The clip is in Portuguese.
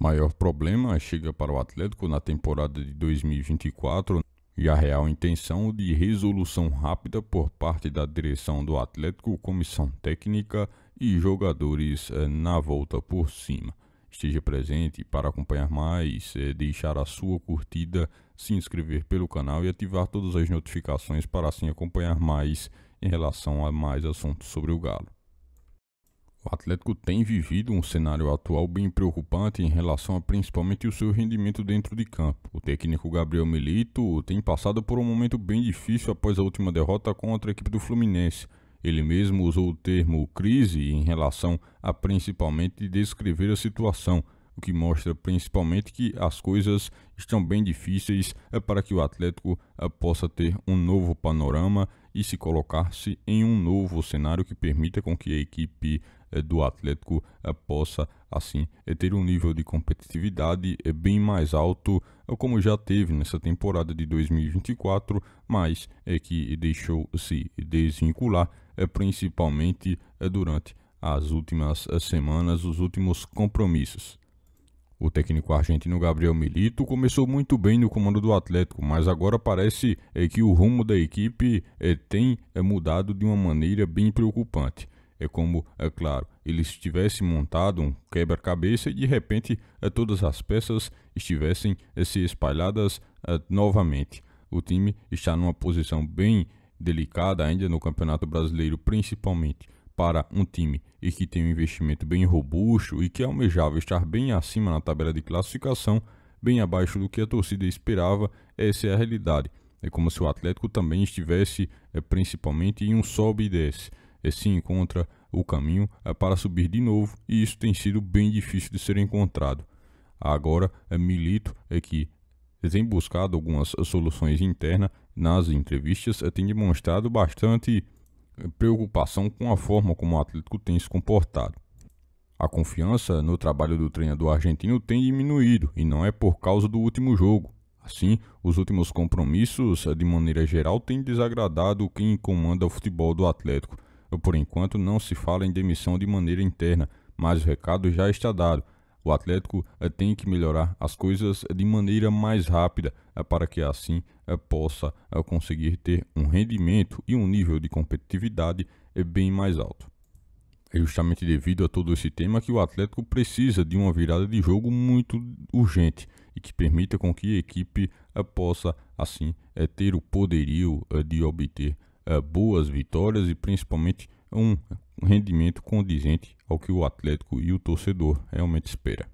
Maior problema chega para o Atlético na temporada de 2024 e a real intenção de resolução rápida por parte da direção do Atlético, comissão técnica e jogadores eh, na volta por cima. Esteja presente para acompanhar mais, eh, deixar a sua curtida, se inscrever pelo canal e ativar todas as notificações para assim acompanhar mais em relação a mais assuntos sobre o Galo. O Atlético tem vivido um cenário atual bem preocupante em relação a principalmente o seu rendimento dentro de campo. O técnico Gabriel Milito tem passado por um momento bem difícil após a última derrota contra a equipe do Fluminense. Ele mesmo usou o termo crise em relação a principalmente descrever a situação o que mostra principalmente que as coisas estão bem difíceis é para que o Atlético eh, possa ter um novo panorama e se colocar-se em um novo cenário que permita com que a equipe eh, do Atlético eh, possa assim ter um nível de competitividade bem mais alto como já teve nessa temporada de 2024, mas é que deixou se desvincular principalmente durante as últimas semanas, os últimos compromissos. O técnico argentino Gabriel Milito começou muito bem no comando do Atlético, mas agora parece é que o rumo da equipe é, tem é, mudado de uma maneira bem preocupante. É como, é claro, ele estivesse montado um quebra-cabeça e de repente todas as peças estivessem se espalhadas novamente. O time está numa posição bem delicada ainda no Campeonato Brasileiro, principalmente para um time e que tem um investimento bem robusto e que é almejava estar bem acima na tabela de classificação, bem abaixo do que a torcida esperava, essa é a realidade. É como se o Atlético também estivesse é, principalmente em um sobe e desce. É, se encontra o caminho é, para subir de novo e isso tem sido bem difícil de ser encontrado. Agora, é, Milito é que tem buscado algumas soluções internas nas entrevistas, é, tem demonstrado bastante preocupação com a forma como o Atlético tem se comportado. A confiança no trabalho do treinador argentino tem diminuído e não é por causa do último jogo. Assim, os últimos compromissos, eh, de maneira geral, têm desagradado quem comanda o futebol do Atlético. Por enquanto, não se fala em demissão de maneira interna, mas o recado já está dado. O Atlético eh, tem que melhorar as coisas de maneira mais rápida eh, para que assim eh, possa conseguir ter um rendimento e um nível de competitividade bem mais alto. É justamente devido a todo esse tema que o Atlético precisa de uma virada de jogo muito urgente e que permita com que a equipe possa assim ter o poderio de obter boas vitórias e principalmente um um rendimento condizente ao que o Atlético e o torcedor realmente espera.